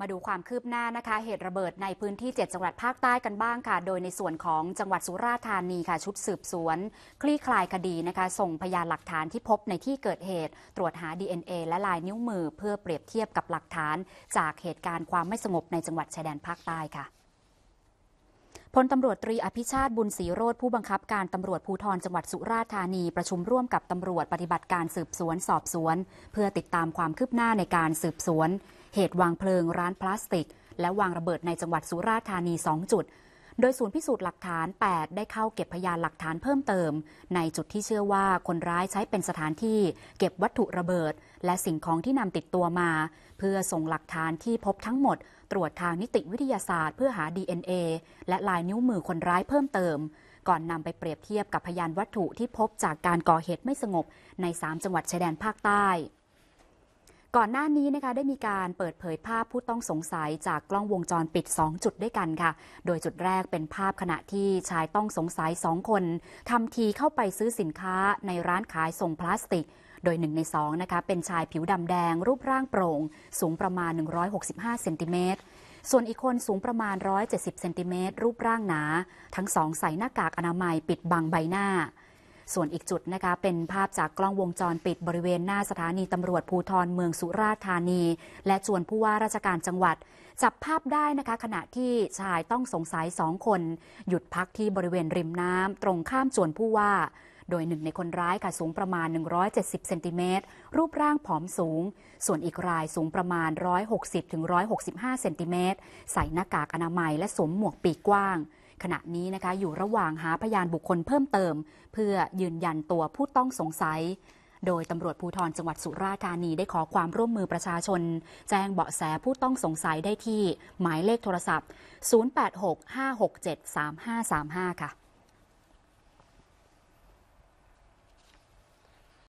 มาดูความคืบหน้านะคะ เหตุระเบิดในพื้นที่ 7 จังหวัดภาคใต้กันบ้างค่ะ โดยในส่วนของจังหวัดสุราษฎร์ธานีค่ะ ชุดสืบสวนคลี่คลายคดีนะคะ ส่งพยานหลักฐานที่พบในที่เกิดเหตุ ตรวจหา DNA และลายนิ้วมือเพื่อเปรียบเทียบกับหลักฐานจากเหตุการณ์ความไม่สงบในจังหวัดชายแดนภาคใต้ค่ะพลตำรวจตรีอภิชาติบุญศรีโรธผู้บังคับการตำรวจภูธรจังหวัดสุราษฎร์ธานีประชุมร่วมกับตำรวจปฏิบัติการสืบสวนสอบสวน เพื่อติดตามความคืบหน้าในการสืบสวน เหตุวางเพลิงร้านพลาสติก และวางระเบิดในจังหวัดสุราษฎร์ธานี2จุดโดยศูนย์พิสูจน์หลักฐาน 8 ได้เข้าเก็บพยานหลักฐานเพิ่มเติม ในจุดที่เชื่อว่าคนร้ายใช้เป็นสถานที่เก็บวัตถุระเบิด และสิ่งของที่นำติดตัวมา เพื่อส่งหลักฐานที่พบทั้งหมด ตรวจทางนิติวิทยาศาสตร์เพื่อหา DNA และลายนิ้วมือคนร้ายเพิ่มเติม ก่อนนำไปเปรียบเทียบกับพยานวัตถุที่พบจากการก่อเหตุไม่สงบ ใน 3 จังหวัดชายแดนภาคใต้ก่อนหน้านี้นะคะได้มีการเปิดเผยภาพผู้ต้องสงสัยจากกล้องวงจรปิด 2 จุดด้วยกันค่ะ โดยจุดแรกเป็นภาพขณะที่ชายต้องสงสัย 2 คนทำทีเข้าไปซื้อสินค้าในร้านขายส่งพลาสติก โดยหนึ่งในสองนะคะเป็นชายผิวดำแดงรูปร่างโปร่งสูงประมาณ165เซนติเมตร ส่วนอีกคนสูงประมาณ170เซนติเมตรรูปร่างหนา ทั้งสองใส่หน้ากากอนามัยปิดบังใบหน้าส่วนอีกจุดนะคะเป็นภาพจากกล้องวงจรปิดบริเวณหน้าสถานีตำรวจภูทรเมืองสุราษฎร์ธานี และชวนผู้ว่าราชการจังหวัด จับภาพได้นะคะขณะที่ชายต้องสงสัยสองคน หยุดพักที่บริเวณริมน้ำตรงข้ามชวนผู้ว่า โดยหนึ่งในคนร้ายค่ะสูงประมาณ 170เซนติเมตรรูปร่างผอมสูง ส่วนอีกรายสูงประมาณ160-165เซนติเมตรใส่หน้ากากอนามัย และสวมหมวกปีกกว้างขณะนี้นะคะ อยู่ระหว่างหาพยานบุคคลเพิ่มเติม เพื่อยืนยันตัวผู้ต้องสงสัย โดยตำรวจภูธรจังหวัดสุราษฎร์ธานีได้ขอความร่วมมือประชาชน แจ้งเบาะแสผู้ต้องสงสัยได้ที่หมายเลขโทรศัพท์ 086 567 3535 ค่ะ